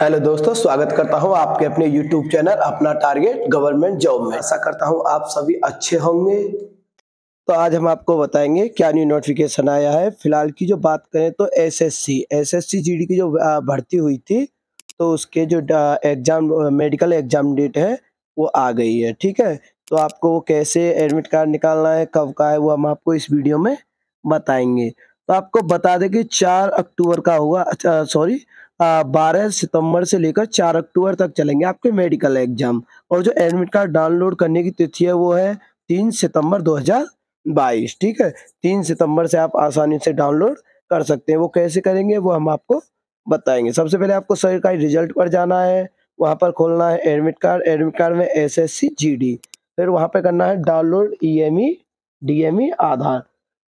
hello दोस्तों स्वागत करता हूं आपके अपने यूट्यूब चैनल अपना टारगेट गवर्नमेंट जॉब में ऐसा करता हूं आप सभी अच्छे होंगे तो आज हम आपको बताएंगे क्या न्यू नोटिफिकेशन आया है फिलहाल की जो बात करें तो एसएससी एसएससी जीडी की जो भर्ती हुई थी तो उसके जो एग्जाम मेडिकल एग्जाम डेट है वो आ गई है ठीक है तो आपको वो कैसे एडमिट कार्ड निकालना है कब का है वो हम आपको इस वीडियो में बताएंगे तो आपको बता दें कि चार अक्टूबर का होगा अच्छा, सॉरी बारह सितंबर से लेकर चार अक्टूबर तक चलेंगे आपके मेडिकल एग्जाम और जो एडमिट कार्ड डाउनलोड करने की तिथि है वो है तीन सितंबर 2022 ठीक है तीन सितंबर से आप आसानी से डाउनलोड कर सकते हैं वो कैसे करेंगे वो हम आपको बताएंगे सबसे पहले आपको सरकारी रिजल्ट पर जाना है वहाँ पर खोलना है एडमिट कार्ड एडमिट कार्ड में S S C G D फिर वहाँ पर करना है download E M E D M E Aadhaar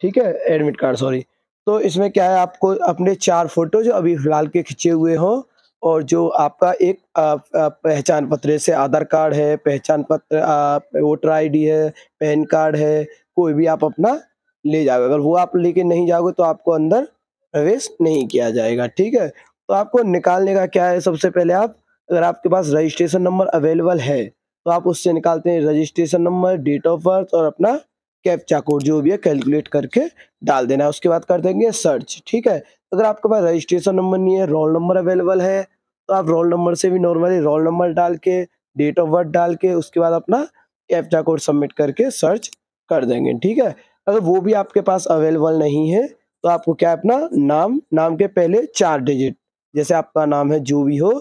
ठीक है एडमिट कार्ड सॉरी तो इसमें क्या है आपको अपने चार फोटो जो अभी फिलहाल के खिंचे हुए हों और जो आपका एक पहचान पत्र जैसे आधार कार्ड है पहचान पत्र वोटर आईडी है पैन कार्ड है कोई भी आप अपना ले जाओ अगर वो आप लेके नहीं जाओगे तो आपको अंदर प्रवेश नहीं किया जाएगा ठीक है तो आपको निकालने का क्या है सबसे पहले आप अगर आपके पास रजिस्ट्रेशन नंबर अवेलेबल है तो आप उससे निकालते हैं registration number date of birth और अपना कैप्चा कोड जो भी है कैलकुलेट करके डाल देना है उसके बाद कर देंगे सर्च ठीक है अगर आपके पास रजिस्ट्रेशन नंबर नहीं है रोल नंबर अवेलेबल है तो आप रोल नंबर से भी नॉर्मली रोल नंबर डाल के डेट ऑफ बर्थ डाल के उसके बाद अपना कैप्चा कोड सबमिट करके सर्च कर देंगे ठीक है अगर वो भी आपके पास अवेलेबल नहीं है तो आपको क्या अपना नाम नाम के पहले चार डिजिट जैसे आपका नाम है जो भी हो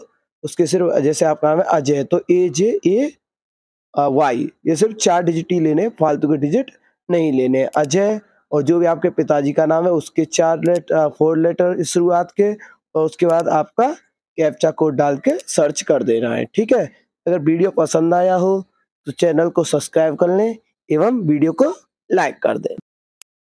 उसके सिर्फ जैसे आपका नाम है अजय तो ए जे ए वाई ये सिर्फ चार डिजिट ही लेने फालतू के डिजिट नहीं लेने अजय और जो भी आपके पिताजी का नाम है उसके चार लेटर फोर लेटर शुरुआत के और उसके बाद आपका कैप्चा कोड डाल के सर्च कर देना है ठीक है अगर वीडियो पसंद आया हो तो चैनल को सब्सक्राइब कर लें एवं वीडियो को लाइक कर दें